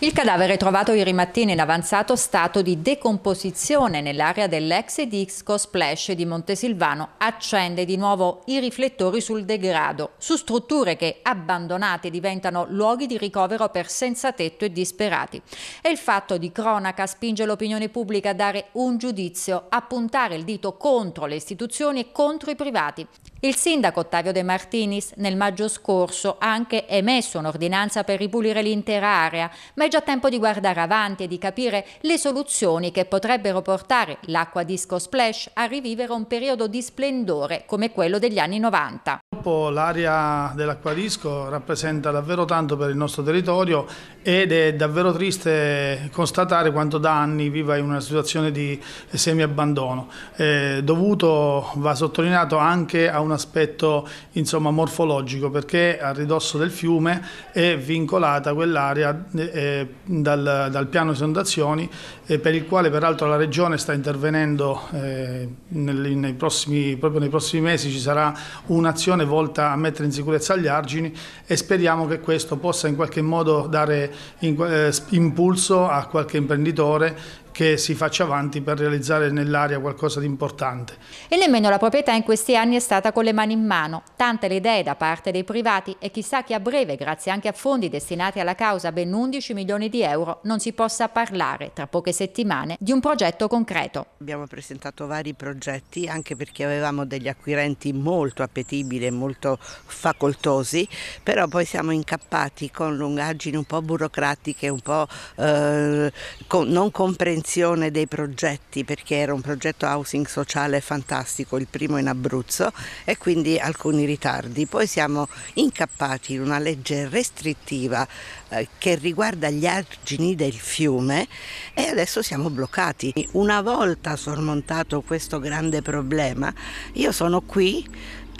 Il cadavere trovato ieri mattina in avanzato stato di decomposizione nell'area dell'ex Disco Splash di Montesilvano accende di nuovo i riflettori sul degrado, su strutture che abbandonate diventano luoghi di ricovero per senza tetto e disperati. E il fatto di cronaca spinge l'opinione pubblica a dare un giudizio, a puntare il dito contro le istituzioni e contro i privati. Il sindaco Ottavio De Martinis nel maggio scorso ha anche emesso un'ordinanza per ripulire l'intera area, ma è già tempo di guardare avanti e di capire le soluzioni che potrebbero portare l'acqua disco splash a rivivere un periodo di splendore come quello degli anni 90 campo l'area dell'acquarisco rappresenta davvero tanto per il nostro territorio ed è davvero triste constatare quanto da anni viva in una situazione di semiabbandono, eh, dovuto, va sottolineato, anche a un aspetto insomma, morfologico perché a ridosso del fiume è vincolata quell'area eh, dal, dal, piano esondazioni eh, per il quale peraltro la Regione sta intervenendo eh, nei prossimi, proprio nei prossimi mesi ci sarà un'azione volontaria volta a mettere in sicurezza gli argini e speriamo che questo possa in qualche modo dare eh, impulso a qualche imprenditore che si faccia avanti per realizzare nell'area qualcosa di importante. E nemmeno la proprietà in questi anni è stata con le mani in mano, tante le idee da parte dei privati e chissà che a breve, grazie anche a fondi destinati alla causa ben 11 milioni di euro, non si possa parlare tra poche settimane di un progetto concreto. Abbiamo presentato vari progetti anche perché avevamo degli acquirenti molto appetibili e molto facoltosi, però poi siamo incappati con lungaggini un po' burocratiche, un po' eh, con, non comprensibili definizione dei progetti perché era un progetto housing sociale fantastico, il primo in Abruzzo e quindi alcuni ritardi. Poi siamo incappati in una legge restrittiva eh, che riguarda gli argini del fiume e adesso siamo bloccati. Una volta sormontato questo grande problema, io sono qui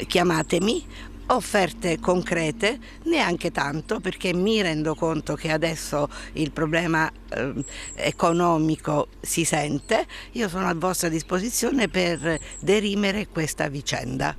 chiamatemi offerte concrete, neanche tanto perché mi rendo conto che adesso il problema eh, economico si sente, io sono a vostra disposizione per derimere questa vicenda.